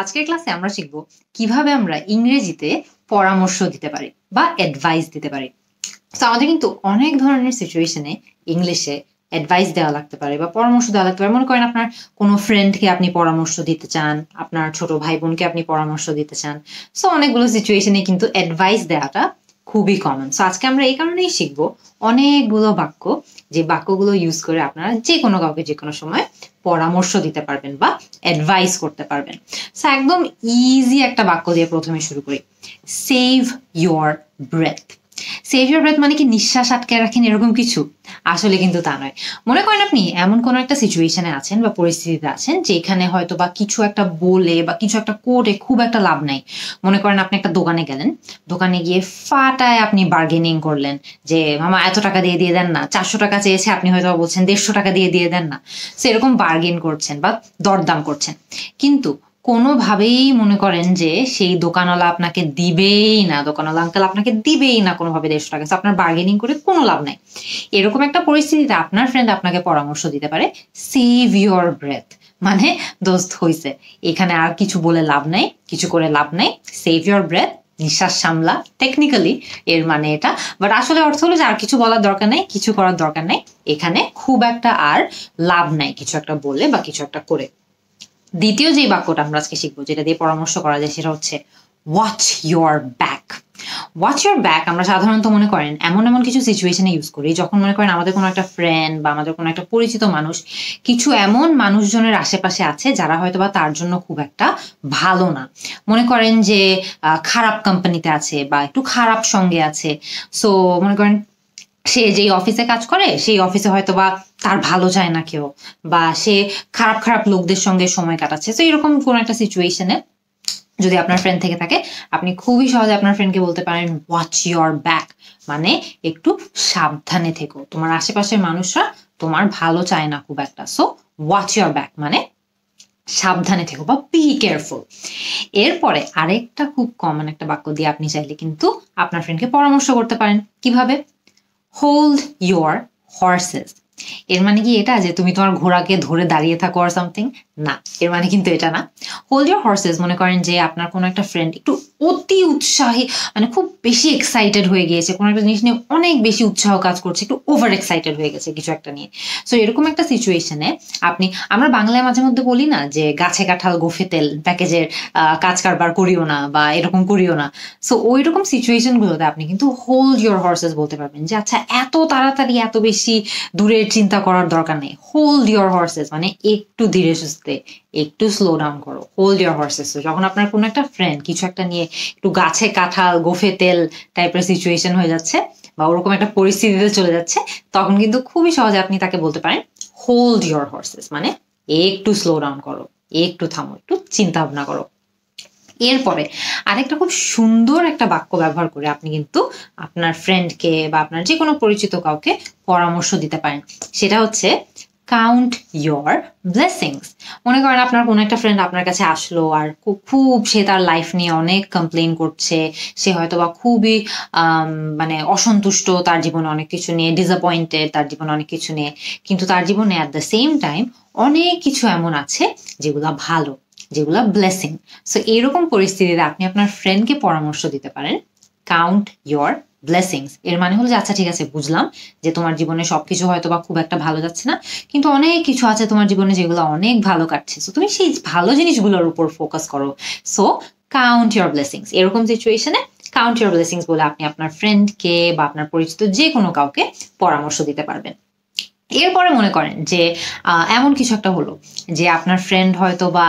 আজকের ক্লাসে আমরা শিখব কিভাবে আমরা ইংরেজিতে পরামর্শ দিতে পারি বা অ্যাডভাইস দিতে পারি তো আমাদের কিন্তু অনেক ধরনের সিচুয়েশনে ইংলিশে অ্যাডভাইস দেওয়া লাগতে পারে বা পরামর্শ দেওয়া লাগতে পারে মনে করেন আপনার কোনো ফ্রেন্ডকে আপনি পরামর্শ দিতে চান আপনার ছোট ভাই বোনকে আপনি পরামর্শ দিতে চান সো অনেকগুলো সিচুয়েশনে কিন্তু অ্যাডভাইস দেওয়াটা খুবই কমন সো আজকে আমরা এই কারণেই শিখবো অনেকগুলো বাক্য যে বাক্যগুলো ইউজ করে আপনারা যে কোনো কাউকে যে কোনো সময় পরামর্শ দিতে পারবেন বা অ্যাডভাইস করতে পারবেন সো একদম ইজি একটা বাক্য দিয়ে প্রথমে শুরু করি save your breath save your breath মানে কি নিঃশ্বাস আটকে রাখেন এরকম কিছু আসলে কিন্তু তা নয় মনে করেন আপনি এমন কোনো একটা সিচুয়েশনে আছেন বা পরিস্থিতিতে আছেন যেখানে হয়তো বা কিছু একটা বলে বা কিছু একটা করে খুব একটা লাভ নাই মনে করেন আপনি একটা দোকানে গেলেন দোকানে গিয়ে ফাটায় আপনি বার্গেনিং করলেন যে মামা এত টাকা দিয়ে দিয়ে দেন না চারশো টাকা চেয়েছে আপনি হয়তো বলছেন দেড়শো টাকা দিয়ে দিয়ে দেন না সেরকম বার্গেন করছেন বা দরদাম করছেন কিন্তু কোনোভাবেই মনে করেন যে সেই দোকানওয়ালা আপনাকে দিবেই না দোকানওয়ালা আঙ্কেল আপনাকে দিবেই না কোনোভাবে দেড়শো টাকা আপনার বার্গেনিং করে কোনো লাভ নাই এরকম একটা পরিস্থিতিতে আপনার ফ্রেন্ড আপনাকে পরামর্শ দিতে পারে সেভ ইউর ব্রেথ মানে দোস্ত হইছে এখানে আর কিছু বলে লাভ নাই কিছু করে লাভ নাই সেভ ইউর ব্রেথ নিঃশ্বাস সামলা টেকনিক্যালি এর মানে এটা বাট আসলে অর্থ হলো যে আর কিছু বলার দরকার নাই কিছু করার দরকার নাই এখানে খুব একটা আর লাভ নাই কিছু একটা বলে বা কিছু একটা করে দ্বিতীয় যে বাক্যটা আমরা আজকে শিখবো যেটা দিয়ে পরামর্শ করা যায় সেটা হচ্ছে watch your back watch your back আমরা সাধারণত মনে করেন এমন এমন কিছু সিচুয়েশনে ইউজ করি যখন মনে করেন আমাদের কোনো একটা ফ্রেন্ড বা আমাদের কোনো একটা পরিচিত মানুষ কিছু এমন মানুষজনের আশেপাশে আছে যারা হয়তো বা তার জন্য খুব একটা ভালো না মনে করেন যে খারাপ কোম্পানিতে আছে বা একটু খারাপ সঙ্গে আছে সো মনে করেন সে যেই অফিসে কাজ করে সেই অফিসে হয়তো বা তার ভালো চায় না কেউ বা সে খারাপ খারাপ লোকদের সঙ্গে সময় কাটাচ্ছে তো এরকম কোনো একটা সিচুয়েশনে যদি আপনার ফ্রেন্ড থেকে থাকে আপনি খুবই সহজে আপনার ফ্রেন্ডকে বলতে পারেন ওয়াচ ইয়োর ব্যাক মানে একটু সাবধানে থেকো তোমার আশেপাশের মানুষরা তোমার ভালো চায় না খুব একটা সো ওয়াচ ইয়োর ব্যাক মানে সাবধানে থেকো বা বি কেয়ারফুল এরপরে আরেকটা খুব কমন একটা বাক্য দিয়ে আপনি চাইলে কিন্তু আপনার ফ্রেন্ডকে পরামর্শ করতে পারেন কিভাবে হোল্ড ইয়োর হর্সেস এর মানে কি এটা যে তুমি তোমার ঘোড়াকে ধরে দাঁড়িয়ে থাকো আর সামথিং না এর মানে কিন্তু এটা না হোল্ড ইয়ার হর্সেস মনে করেন যে আপনার কোনো একটা ফ্রেন্ড একটু অতি উৎসাহী মানে খুব বেশি এক্সাইটেড হয়ে গিয়েছে কোনো একটা জিনিস নিয়ে অনেক বেশি উৎসাহ কাজ করছে একটু ওভার এক্সাইটেড হয়ে গেছে কিছু একটা নিয়ে সো এরকম একটা সিচুয়েশনে আপনি আমরা বাংলায় মাঝে মধ্যে বলি না যে গাছে কাঁঠাল গোফে তেল প্যাকেজের কাজ কারবার করিও না বা এরকম করিও না সো ওই রকম সিচুয়েশনগুলোতে আপনি কিন্তু হোল্ড ইয়োর হর্সেস বলতে পারবেন যে আচ্ছা এত তাড়াতাড়ি এত বেশি দূরের চিন্তা করার দরকার নেই হোল্ড ইয়োর হর্সেস মানে একটু ধীরে সুস্থ আসতে একটু স্লো ডাউন করো হোল্ড ইয়ার হর্সেস যখন আপনার কোনো একটা ফ্রেন্ড কিছু একটা নিয়ে একটু গাছে কাঁঠাল গোফে তেল টাইপের সিচুয়েশন হয়ে যাচ্ছে বা ওরকম একটা পরিস্থিতিতে চলে যাচ্ছে তখন কিন্তু খুবই সহজে আপনি তাকে বলতে পারেন হোল্ড ইয়ার হর্সেস মানে একটু স্লো ডাউন করো একটু থামো একটু চিন্তা ভাবনা করো এরপরে আরেকটা খুব সুন্দর একটা বাক্য ব্যবহার করে আপনি কিন্তু আপনার ফ্রেন্ডকে বা আপনার যে কোনো পরিচিত কাউকে পরামর্শ দিতে পারেন সেটা হচ্ছে কাউন্ট ইয়োর ব্লেসিংস মনে করেন আপনার কোনো একটা ফ্রেন্ড আপনার কাছে আসলো আর খুব সে তার লাইফ নিয়ে অনেক কমপ্লেন করছে সে হয়তো বা খুবই মানে অসন্তুষ্ট তার জীবনে অনেক কিছু নিয়ে ডিসঅ্যাপয়েন্টেড তার জীবনে অনেক কিছু নিয়ে কিন্তু তার জীবনে অ্যাট দ্য সেম টাইম অনেক কিছু এমন আছে যেগুলো ভালো যেগুলো ব্লেসিং সো এরকম পরিস্থিতিতে আপনি আপনার ফ্রেন্ডকে পরামর্শ দিতে পারেন কাউন্ট ইয়োর ব্লেসিংস এর মানে হলো যে আচ্ছা ঠিক আছে বুঝলাম যে তোমার জীবনে সবকিছু হয়তো বা খুব একটা ভালো যাচ্ছে না কিন্তু অনেক কিছু আছে তোমার জীবনে যেগুলো অনেক ভালো কাটছে সো তুমি সেই ভালো জিনিসগুলোর উপর ফোকাস করো সো কাউন্ট ইউর ব্লেসিংস এরকম সিচুয়েশনে কাউন্ট ইউর ব্লেসিংস বলে আপনি আপনার ফ্রেন্ডকে বা আপনার পরিচিত যে কোনো কাউকে পরামর্শ দিতে পারবেন এরপরে মনে করেন যে এমন কিছু একটা হলো যে আপনার ফ্রেন্ড হয়তো বা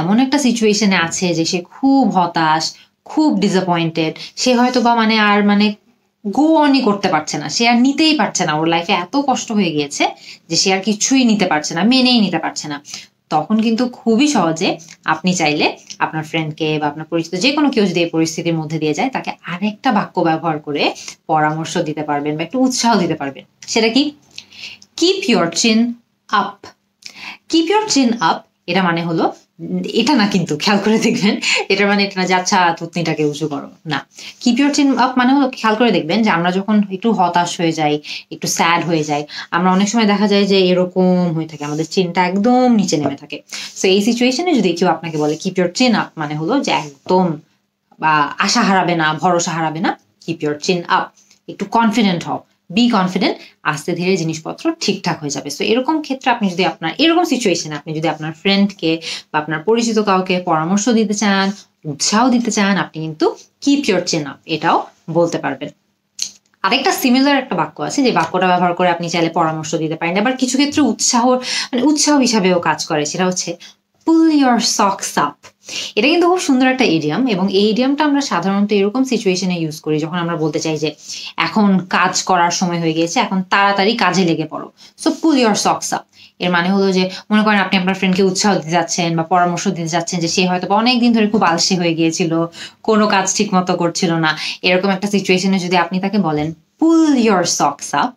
এমন একটা সিচুয়েশনে আছে যে সে খুব হতাশ খুব ডিসঅ্যাপয়েন্টেড সে হয়তো বা মানে আর মানে গো অনই করতে পারছে না সে আর নিতেই পারছে না ওর লাইফে এত কষ্ট হয়ে গিয়েছে যে সে আর কিছুই নিতে পারছে না মেনেই নিতে পারছে না তখন কিন্তু খুবই সহজে আপনি চাইলে আপনার ফ্রেন্ডকে বা আপনার পরিচিত যে কোনো কেউ যদি এই পরিস্থিতির মধ্যে দিয়ে যায় তাকে আরেকটা বাক্য ব্যবহার করে পরামর্শ দিতে পারবেন বা একটু উৎসাহ দিতে পারবেন সেটা কি keep your chin up keep your chin up এটা মানে হলো এটা না কিন্তু খেয়াল করে দেখবেন এটা মানে এটা না যাচ্ছা থুতনিটাকে উঁচু করো না কিপ ইউর চিন আপ মানে হলো খেয়াল করে দেখবেন যে আমরা যখন একটু হতাশ হয়ে যাই একটু স্যাড হয়ে যাই আমরা অনেক সময় দেখা যায় যে এরকম হয়ে থাকে আমাদের চিনটা একদম নিচে নেমে থাকে সো এই সিচুয়েশনে যদি কেউ আপনাকে বলে কিপ ইউর চিন আপ মানে হলো যে একদম বা আশা হারাবে না ভরসা হারাবে না কিপ ইউর চিন আপ একটু কনফিডেন্ট হও বি কনফিডেন্ট আস্তে ধীরে জিনিসপত্র ঠিকঠাক হয়ে যাবে সো এরকম ক্ষেত্রে আপনি যদি আপনার এরকম সিচুয়েশনে আপনি যদি আপনার ফ্রেন্ডকে বা আপনার পরিচিত কাউকে পরামর্শ দিতে চান উৎসাহ দিতে চান আপনি কিন্তু কিপ ইউর চেন আপ এটাও বলতে পারবেন আরেকটা সিমিলার একটা বাক্য আছে যে বাক্যটা ব্যবহার করে আপনি চাইলে পরামর্শ দিতে পারেন আবার কিছু ক্ষেত্রে উৎসাহ মানে উৎসাহ হিসাবেও কাজ করে সেটা হচ্ছে পুল ইয়োর সক্স আপ এটা কিন্তু খুব সুন্দর একটা ইডিয়াম এবং এই ইডিয়ামটা আমরা সাধারণত এরকম সিচুয়েশনে ইউজ করি যখন আমরা বলতে চাই যে এখন কাজ করার সময় হয়ে গিয়েছে এখন তাড়াতাড়ি কাজে লেগে পড়ো so pull your socks up এর মানে হলো যে মনে করেন আপনি আপনার ফ্রেন্ডকে উৎসাহ দিতে যাচ্ছেন বা পরামর্শ দিতে যাচ্ছেন যে সে হয়তো অনেক দিন ধরে খুব আলসে হয়ে গিয়েছিল কোনো কাজ ঠিক মতো করছিল না এরকম একটা সিচুয়েশনে যদি আপনি তাকে বলেন পুল ইউর সক্স আপ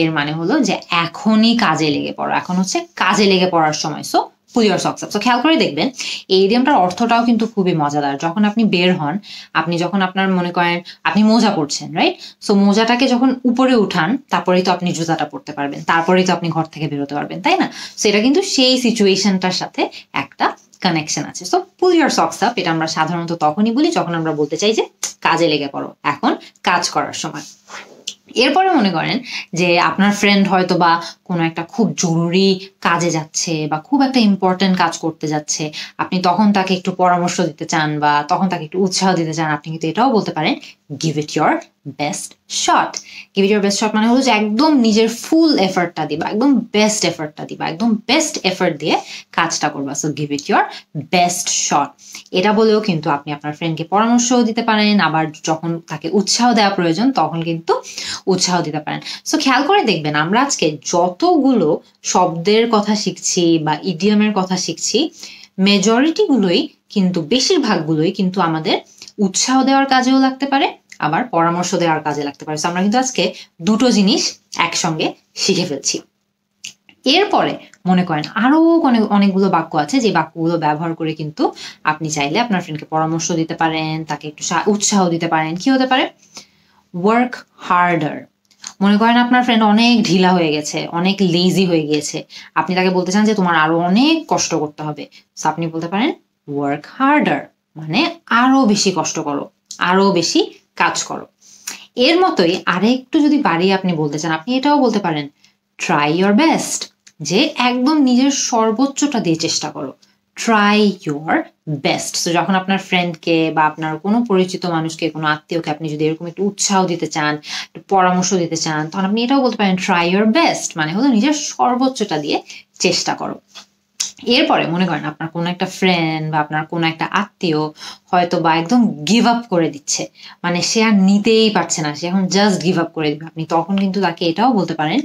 এর মানে হলো যে এখনই কাজে লেগে পড়ো এখন হচ্ছে কাজে লেগে পড়ার সময় সো পুল ইয়ার তো সো খেয়াল করে দেখবেন এই ইডিয়ামটার অর্থটাও কিন্তু খুবই মজাদার যখন আপনি বের হন আপনি যখন আপনার মনে করেন আপনি মোজা পড়ছেন রাইট সো মোজাটাকে যখন উপরে উঠান তারপরেই তো আপনি জুতাটা পড়তে পারবেন তারপরেই তো আপনি ঘর থেকে বেরোতে পারবেন তাই না সো এটা কিন্তু সেই সিচুয়েশনটার সাথে একটা কানেকশন আছে so pull your socks up এটা আমরা সাধারণত তখনই বলি যখন আমরা বলতে চাই যে কাজে লেগে পড়ো এখন কাজ করার সময় এরপরে মনে করেন যে আপনার ফ্রেন্ড হয়তো বা কোনো একটা খুব জরুরি কাজে যাচ্ছে বা খুব একটা ইম্পর্টেন্ট কাজ করতে যাচ্ছে আপনি তখন তাকে একটু পরামর্শ দিতে চান বা তখন তাকে একটু উৎসাহ দিতে চান আপনি কিন্তু এটাও বলতে পারেন give it your best shot give it your best shot মানে হলো যে একদম নিজের ফুল এফার্টটা দিবা একদম বেস্ট এফার্টটা দিবা একদম বেস্ট এফার্ট দিয়ে কাজটা করবা so give it your best shot এটা বলেও কিন্তু আপনি আপনার ফ্রেন্ডকে পরামর্শও দিতে পারেন আবার যখন তাকে উৎসাহ দেওয়া প্রয়োজন তখন কিন্তু উৎসাহ দিতে পারেন সো খেয়াল করে দেখবেন আমরা আজকে যতগুলো শব্দের কথা শিখছি বা ইডিয়ামের কথা শিখছি মেজরিটিগুলোই কিন্তু বেশিরভাগগুলোই কিন্তু আমাদের উৎসাহ দেওয়ার কাজেও লাগতে পারে আবার পরামর্শ দেওয়ার কাজে লাগতে পারে আমরা কিন্তু আজকে দুটো জিনিস একসঙ্গে শিখে ফেলছি এরপরে মনে করেন আরও অনেক অনেকগুলো বাক্য আছে যে বাক্যগুলো ব্যবহার করে কিন্তু আপনি চাইলে আপনার ফ্রেন্ডকে পরামর্শ দিতে পারেন তাকে একটু উৎসাহ দিতে পারেন কি হতে পারে ওয়ার্ক হার্ডার মনে করেন আপনার ফ্রেন্ড অনেক ঢিলা হয়ে গেছে অনেক লেজি হয়ে গিয়েছে আপনি তাকে বলতে চান যে তোমার আরো অনেক কষ্ট করতে হবে আপনি বলতে পারেন ওয়ার্ক হার্ডার মানে আরো বেশি কষ্ট করো আরো বেশি কাজ করো এর মতোই আরেকটু যদি বাড়িয়ে আপনি বলতে চান আপনি এটাও বলতে পারেন ট্রাই ইয়োর বেস্ট যে একদম নিজের সর্বোচ্চটা দিয়ে চেষ্টা করো ট্রাই ইয়োর বেস্ট সো যখন আপনার ফ্রেন্ডকে বা আপনার কোনো পরিচিত মানুষকে কোনো আত্মীয়কে আপনি যদি এরকম একটু উৎসাহ দিতে চান একটু পরামর্শ দিতে চান তখন আপনি এটাও বলতে পারেন ট্রাই ইয়োর বেস্ট মানে হলো নিজের সর্বোচ্চটা দিয়ে চেষ্টা করো এরপরে মনে করেন আপনার কোনো একটা ফ্রেন্ড বা আপনার কোনো একটা আত্মীয় হয়তো বা একদম গিভ আপ করে দিচ্ছে মানে সে আর নিতেই পারছে না সে এখন জাস্ট গিভ আপ করে দিবে আপনি তখন কিন্তু তাকে এটাও বলতে পারেন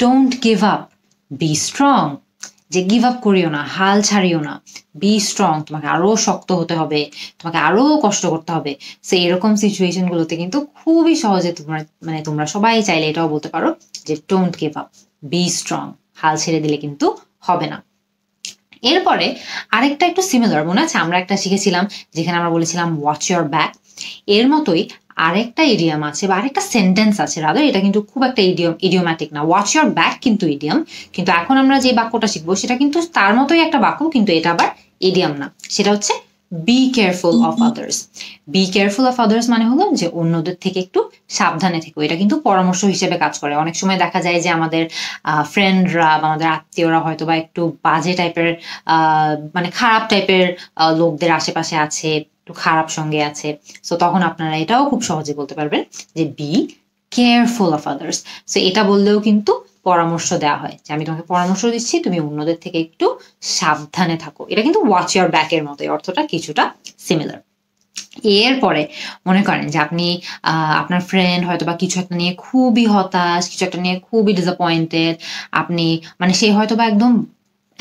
don't give up be strong যে গিভ আপ করিও না হাল ছাড়িও না বি স্ট্রং তোমাকে আরও শক্ত হতে হবে তোমাকে আরও কষ্ট করতে হবে সে এরকম সিচুয়েশনগুলোতে কিন্তু খুবই সহজে তোমরা মানে তোমরা সবাই চাইলে এটাও বলতে পারো যে don't give up be strong হাল ছেড়ে দিলে কিন্তু হবে না এরপরে আরেকটা একটু সিমিলার মনে আছে আমরা একটা শিখেছিলাম যেখানে আমরা বলেছিলাম ওয়াচ ইয়োর ব্যাক এর মতোই আরেকটা ইডিয়াম আছে বা আরেকটা সেন্টেন্স আছে রাদার এটা কিন্তু খুব একটা ইডিয়াম ইডিওম্যাটিক না ওয়াচ ইয়োর ব্যাক কিন্তু ইডিয়াম কিন্তু এখন আমরা যে বাক্যটা শিখবো সেটা কিন্তু তার মতোই একটা বাক্য কিন্তু এটা আবার ইডিয়াম না সেটা হচ্ছে be careful of others be careful of others মানে হলো যে অন্যদের থেকে একটু সাবধানে থেকো এটা কিন্তু পরামর্শ হিসেবে কাজ করে অনেক সময় দেখা যায় যে আমাদের ফ্রেন্ডরা বা আমাদের আত্মীয়রা হয়তো বা একটু বাজে টাইপের মানে খারাপ টাইপের লোকদের আশেপাশে আছে একটু খারাপ সঙ্গে আছে সো তখন আপনারা এটাও খুব সহজে বলতে পারবেন যে be careful of others so এটা বললেও কিন্তু পরামর্শ দেওয়া হয় যে আমি তোমাকে পরামর্শ দিচ্ছি তুমি অন্যদের থেকে একটু সাবধানে থাকো এটা কিন্তু ওয়াচ ইয়ার ব্যাক মতো এই অর্থটা কিছুটা সিমিলার এরপরে মনে করেন যে আপনি আপনার ফ্রেন্ড হয়তো বা কিছু একটা নিয়ে খুবই হতাশ কিছু একটা নিয়ে খুবই ডিসঅ্যাপয়েন্টেড আপনি মানে সে হয়তো বা একদম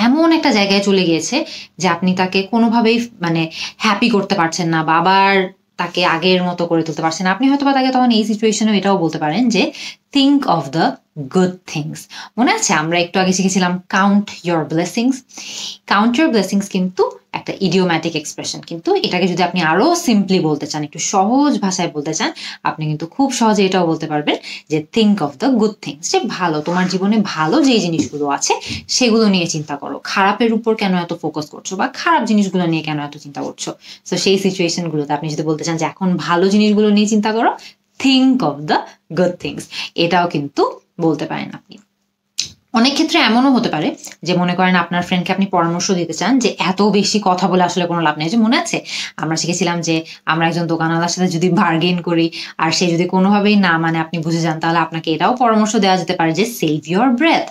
এমন একটা জায়গায় চলে গিয়েছে যে আপনি তাকে কোনোভাবেই মানে হ্যাপি করতে পারছেন না বা আবার তাকে আগের মতো করে তুলতে পারছেন আপনি হয়তো বা তাকে তখন এই সিচুয়েশনে এটাও বলতে পারেন যে think of the good things মনে আছে আমরা একটু আগে শিখেছিলাম count your blessings count your blessings কিন্তু একটা ইডিওম্যাটিক এক্সপ্রেশন কিন্তু এটাকে যদি আপনি আরও সিম্পলি বলতে চান একটু সহজ ভাষায় বলতে চান আপনি কিন্তু খুব সহজে এটাও বলতে পারবেন যে think of the good things যে ভালো তোমার জীবনে ভালো যেই জিনিসগুলো আছে সেগুলো নিয়ে চিন্তা করো খারাপের উপর কেন এত ফোকাস করছো বা খারাপ জিনিসগুলো নিয়ে কেন এত চিন্তা করছো সো সেই সিচুয়েশনগুলোতে আপনি যদি বলতে চান যে এখন ভালো জিনিসগুলো নিয়ে চিন্তা করো think of the good things এটাও কিন্তু বলতে পারেন আপনি অনেক ক্ষেত্রে এমনও হতে পারে যে মনে করেন আপনার ফ্রেন্ডকে আপনি পরামর্শ দিতে চান যে এত বেশি কথা বলে আসলে কোনো লাভ নেই যে মনে আছে আমরা শিখেছিলাম যে আমরা একজন দোকানওয়ালার সাথে যদি বার্গেন করি আর সে যদি কোনোভাবেই না মানে আপনি বুঝে যান তাহলে আপনাকে এটাও পরামর্শ দেওয়া যেতে পারে যে save your breath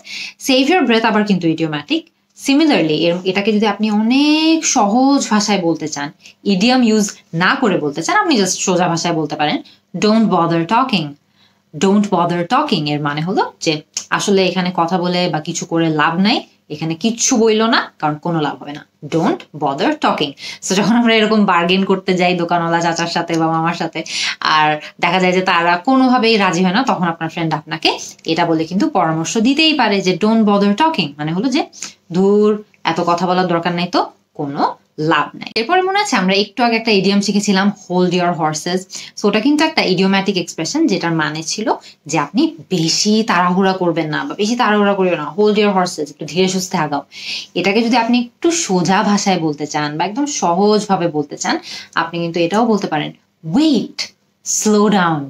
save your breath আবার কিন্তু ইডিওম্যাটিক সিমিলারলি এটাকে যদি আপনি অনেক সহজ ভাষায় বলতে চান ইডিয়াম ইউজ না করে বলতে চান আপনি জাস্ট সোজা ভাষায় বলতে পারেন don't bother talking don't bother talking এর মানে হলো যে আসলে এখানে কথা বলে বা কিছু করে লাভ নাই এখানে কিচ্ছু বইল না কারণ কোনো লাভ হবে না ডোন্ট বদার টকিং সো যখন আমরা এরকম বার্গেন করতে যাই দোকানওয়ালা চাচার সাথে বা মামার সাথে আর দেখা যায় যে তারা কোনোভাবেই রাজি হয় না তখন আপনার ফ্রেন্ড আপনাকে এটা বলে কিন্তু পরামর্শ দিতেই পারে যে ডোন্ট বদার টকিং মানে হলো যে ধূর এত কথা বলার দরকার নাই তো কোনো লাভ নাই এরপরে মনে আছে আমরা একটু আগে একটা ইডিয়াম শিখেছিলাম হোল্ড ইয়ার হর্সেস সো ওটা কিন্তু একটা ইডিওম্যাটিক এক্সপ্রেশন যেটার মানে ছিল যে আপনি বেশি তাড়াহুড়া করবেন না বা বেশি তাড়াহুড়া করবেন না হোল্ড ইয়ার হর্সেস একটু ধীরে সুস্থে আগাও এটাকে যদি আপনি একটু সোজা ভাষায় বলতে চান বা একদম সহজভাবে বলতে চান আপনি কিন্তু এটাও বলতে পারেন ওয়েট স্লো ডাউন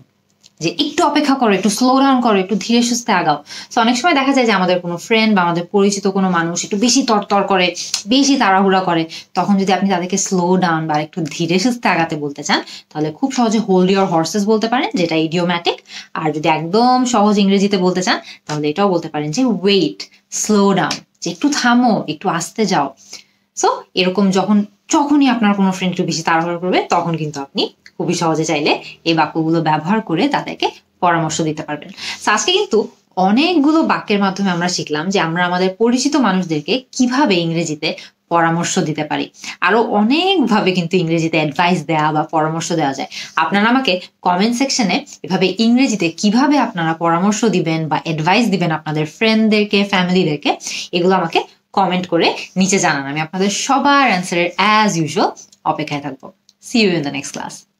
যে একটু অপেক্ষা করো একটু স্লো ডাউন করো একটু ধীরে সুস্থে আগাও তো অনেক সময় দেখা যায় যে আমাদের কোনো ফ্রেন্ড বা আমাদের পরিচিত কোনো মানুষ একটু বেশি তরতর করে বেশি তাড়াহুড়া করে তখন যদি আপনি তাদেরকে স্লো ডাউন বা একটু ধীরে সুস্থে আগাতে বলতে চান তাহলে খুব সহজে হোল্ড ইয়ার হর্সেস বলতে পারেন যেটা ইডিওম্যাটিক আর যদি একদম সহজ ইংরেজিতে বলতে চান তাহলে এটাও বলতে পারেন যে ওয়েট স্লো ডাউন যে একটু থামো একটু আসতে যাও সো এরকম যখন যখনই আপনার কোনো ফ্রেন্ড একটু বেশি তাড়াহুড়া করবে তখন কিন্তু আপনি খুবই সহজে চাইলে এই বাক্যগুলো ব্যবহার করে তাদেরকে পরামর্শ দিতে পারবেন আজকে কিন্তু অনেকগুলো বাক্যের মাধ্যমে আমরা শিখলাম যে আমরা আমাদের পরিচিত মানুষদেরকে কিভাবে ইংরেজিতে পরামর্শ দিতে পারি আরো অনেকভাবে কিন্তু ইংরেজিতে অ্যাডভাইস দেওয়া বা পরামর্শ দেওয়া যায় আপনারা আমাকে কমেন্ট সেকশনে এভাবে ইংরেজিতে কিভাবে আপনারা পরামর্শ দিবেন বা অ্যাডভাইস দিবেন আপনাদের ফ্রেন্ডদেরকে ফ্যামিলিদেরকে এগুলো আমাকে কমেন্ট করে নিচে জানান আমি আপনাদের সবার অ্যান্সারের অ্যাজ ইউজুয়াল অপেক্ষায় থাকবো see you in the next class